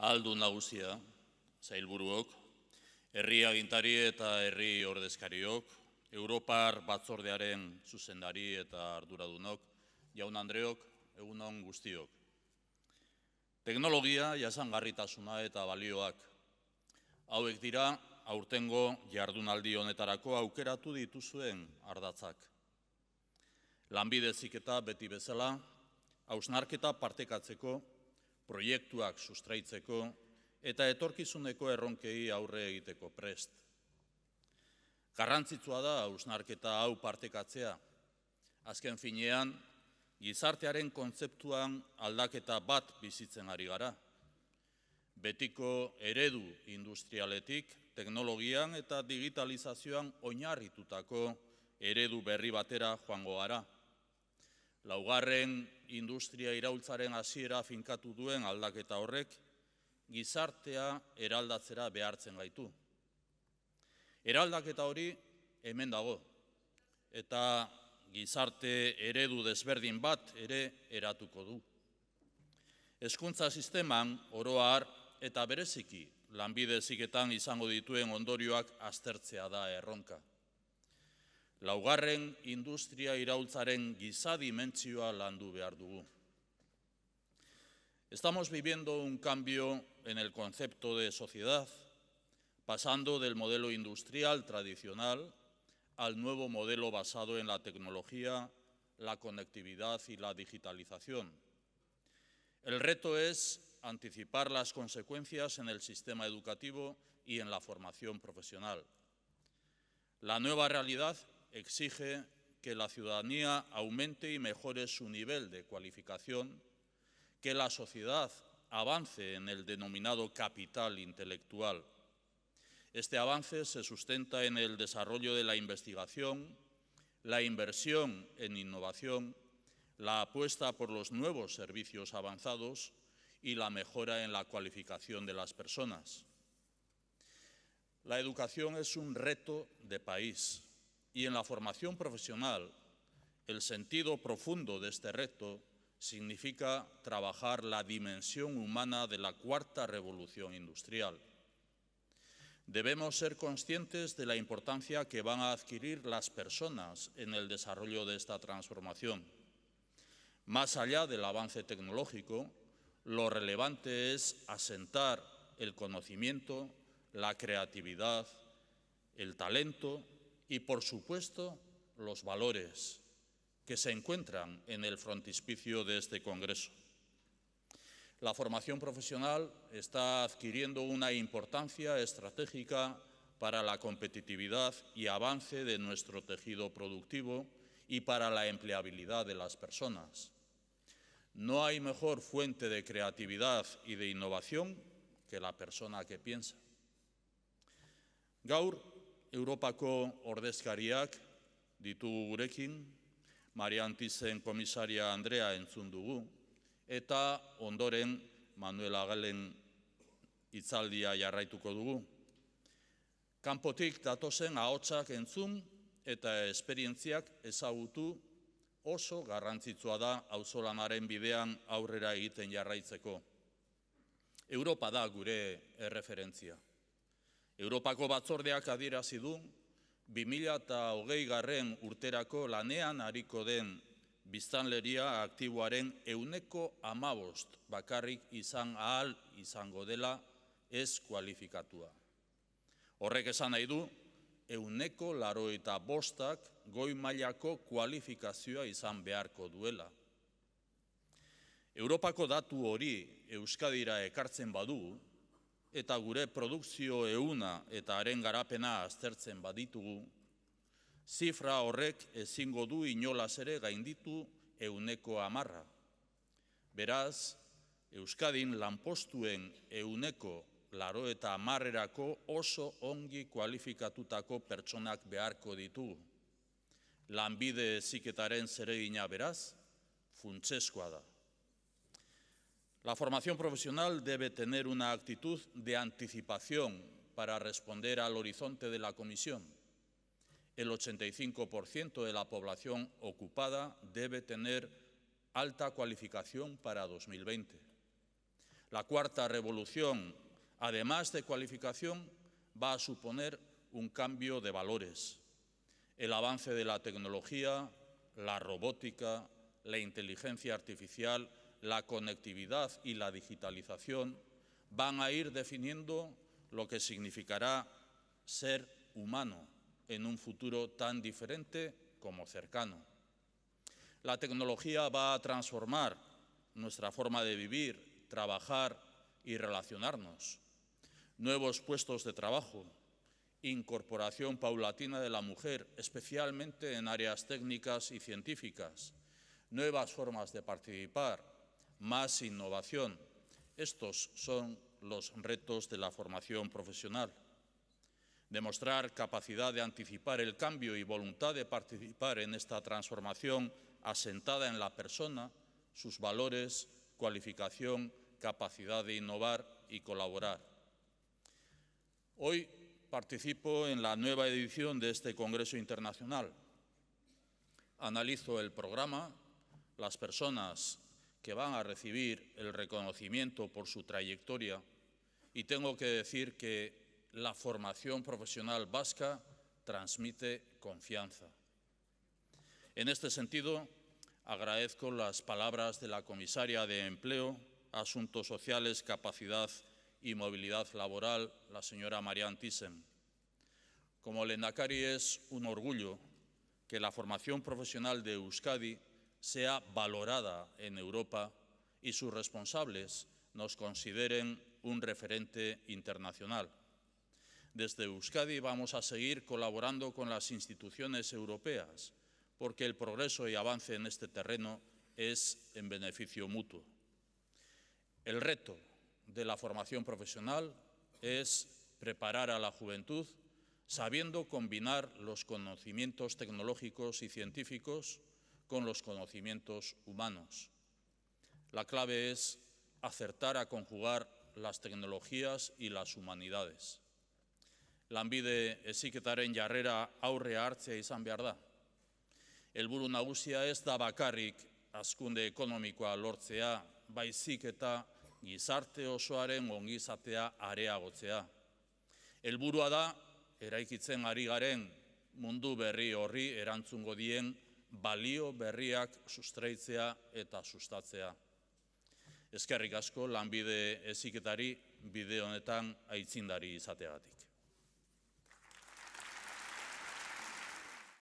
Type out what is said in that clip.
aldu nagusia, zailburuok, herri agintari eta herri ordezkariok, Europar batzordearen zuzendari eta arduradunok, jaun Andreok, egun guztiok. Teknologia jasan eta balioak. Hauek dira, aurtengo jardunaldi honetarako aukeratu dituzuen ardatzak. Lanbidezik beti bezala, hausnarketa partekatzeko proiektuak sustraitzeko eta etorkizuneko erronkei aurre egiteko prest. Garrantzitsua da ausnarketa hau partekatzea. Azken finean, gizartearen kontzeptuan aldaketa bat bizitzen ari gara. Betiko eredu industrialetik, teknologian eta digitalizazioan oinarritutako eredu berri batera joango gara. Laugarren industria iraultzaren hasiera finkatu duen aldaketa horrek, gizartea eraldatzera behartzen gaitu. Eraldaketa hori hemen dago, eta gizarte eredu desberdin bat ere eratuko du. Hezkuntza sisteman oroar eta bereziki lanbide ziketan izango dituen ondorioak aztertzea da erronka. Ugarren industria iraultzaren giza dimentsioa landu behar Estamos viviendo un cambio en el concepto de sociedad, pasando del modelo industrial tradicional al nuevo modelo basado en la tecnología, la conectividad y la digitalización. El reto es anticipar las consecuencias en el sistema educativo y en la formación profesional. La nueva realidad exige que la ciudadanía aumente y mejore su nivel de cualificación, que la sociedad avance en el denominado capital intelectual. Este avance se sustenta en el desarrollo de la investigación, la inversión en innovación, la apuesta por los nuevos servicios avanzados y la mejora en la cualificación de las personas. La educación es un reto de país y en la formación profesional, el sentido profundo de este reto significa trabajar la dimensión humana de la cuarta revolución industrial. Debemos ser conscientes de la importancia que van a adquirir las personas en el desarrollo de esta transformación. Más allá del avance tecnológico, lo relevante es asentar el conocimiento, la creatividad, el talento y, por supuesto, los valores que se encuentran en el frontispicio de este Congreso. La formación profesional está adquiriendo una importancia estratégica para la competitividad y avance de nuestro tejido productivo y para la empleabilidad de las personas. No hay mejor fuente de creatividad y de innovación que la persona que piensa. Gaur, Europako ordezkariak ditugu gurekin, Maria antiizen komisaria Andrea entzun dugu, eta ondoren Manuela Galen itzaldia jarraituko dugu. Kanpotik datozen ahotsak entzun eta esperientziak ezagutu oso garrantzitsua da auzolamaren bidean aurrera egiten jarraitzeko. Europa da gure erreferentzia. Europako batzordeak adierazi du 2008 garren urterako lanean hariko den biztanleria aktiboaren euneko amabost bakarrik izan ahal izango dela ez kualifikatua. Horrek esan nahi du, euneko laro eta bostak goi mailako kualifikazioa izan beharko duela. Europako datu hori Euskadira ekartzen badu, eta gure produkzio euna eta haren garapena aztertzen baditugu, zifra horrek ezingo du inolaz ere gainditu euneko amarra. Beraz, Euskadin lanpostuen euneko laro eta amarrerako oso ongi kualifikatutako pertsonak beharko ditugu. Lanbide ziketaren zeregina beraz, funtzeskoa da. La formación profesional debe tener una actitud de anticipación para responder al horizonte de la Comisión. El 85% de la población ocupada debe tener alta cualificación para 2020. La cuarta revolución, además de cualificación, va a suponer un cambio de valores. El avance de la tecnología, la robótica, la inteligencia artificial la conectividad y la digitalización van a ir definiendo lo que significará ser humano en un futuro tan diferente como cercano. La tecnología va a transformar nuestra forma de vivir, trabajar y relacionarnos. Nuevos puestos de trabajo, incorporación paulatina de la mujer, especialmente en áreas técnicas y científicas, nuevas formas de participar, más innovación. Estos son los retos de la formación profesional. Demostrar capacidad de anticipar el cambio y voluntad de participar en esta transformación asentada en la persona, sus valores, cualificación, capacidad de innovar y colaborar. Hoy participo en la nueva edición de este Congreso Internacional. Analizo el programa, las personas que van a recibir el reconocimiento por su trayectoria y tengo que decir que la formación profesional vasca transmite confianza. En este sentido, agradezco las palabras de la comisaria de Empleo, Asuntos Sociales, Capacidad y Movilidad Laboral, la señora Marianne Thyssen. Como Lendakari es un orgullo que la formación profesional de Euskadi sea valorada en Europa y sus responsables nos consideren un referente internacional. Desde Euskadi vamos a seguir colaborando con las instituciones europeas, porque el progreso y avance en este terreno es en beneficio mutuo. El reto de la formación profesional es preparar a la juventud sabiendo combinar los conocimientos tecnológicos y científicos con los conocimientos humanos. La clave es acertar a conjugar las tecnologías y las humanidades. Lanbide esiketaren jarrera aurrea hartzea izan behar da. buru nagusia ez da bakarrik askunde ekonomikoa lortzea, baizik eta gizarte osoaren ongizatea areagotzea. El burua da eraikitzen ari garen mundu berri horri erantzungo dien balio berriak sustraitzea eta sustatzea. Ezkerrik asko, lanbide eziketari, bide honetan aitzindari izateagatik.